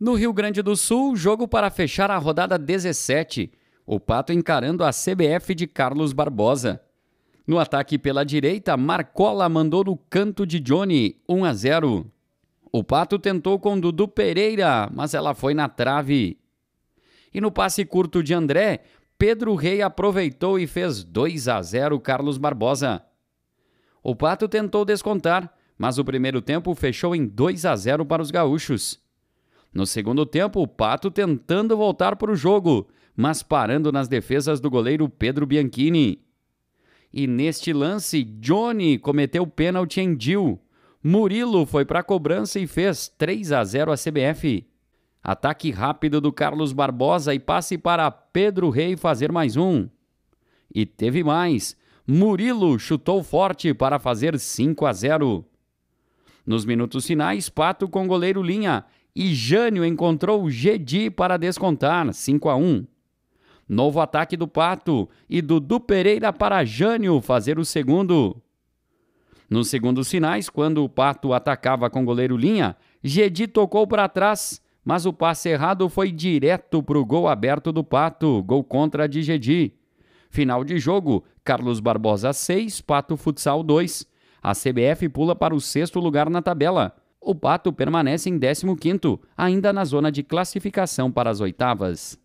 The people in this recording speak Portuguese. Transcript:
No Rio Grande do Sul, jogo para fechar a rodada 17. O Pato encarando a CBF de Carlos Barbosa. No ataque pela direita, Marcola mandou no canto de Johnny, 1 a 0. O Pato tentou com Dudu Pereira, mas ela foi na trave. E no passe curto de André, Pedro Rei aproveitou e fez 2 a 0 Carlos Barbosa. O Pato tentou descontar, mas o primeiro tempo fechou em 2 a 0 para os gaúchos. No segundo tempo, o Pato tentando voltar para o jogo, mas parando nas defesas do goleiro Pedro Bianchini. E neste lance, Johnny cometeu pênalti em Gil. Murilo foi para a cobrança e fez 3 a 0 a CBF. Ataque rápido do Carlos Barbosa e passe para Pedro Rei fazer mais um. E teve mais. Murilo chutou forte para fazer 5 a 0. Nos minutos finais, Pato com goleiro Linha e Jânio encontrou o Gedi para descontar, 5 a 1. Novo ataque do Pato e Dudu Pereira para Jânio fazer o segundo. Nos segundos sinais, quando o Pato atacava com goleiro Linha, Gedi tocou para trás, mas o passe errado foi direto para o gol aberto do Pato, gol contra de Gedi. Final de jogo, Carlos Barbosa 6, Pato Futsal 2. A CBF pula para o sexto lugar na tabela o Pato permanece em 15º, ainda na zona de classificação para as oitavas.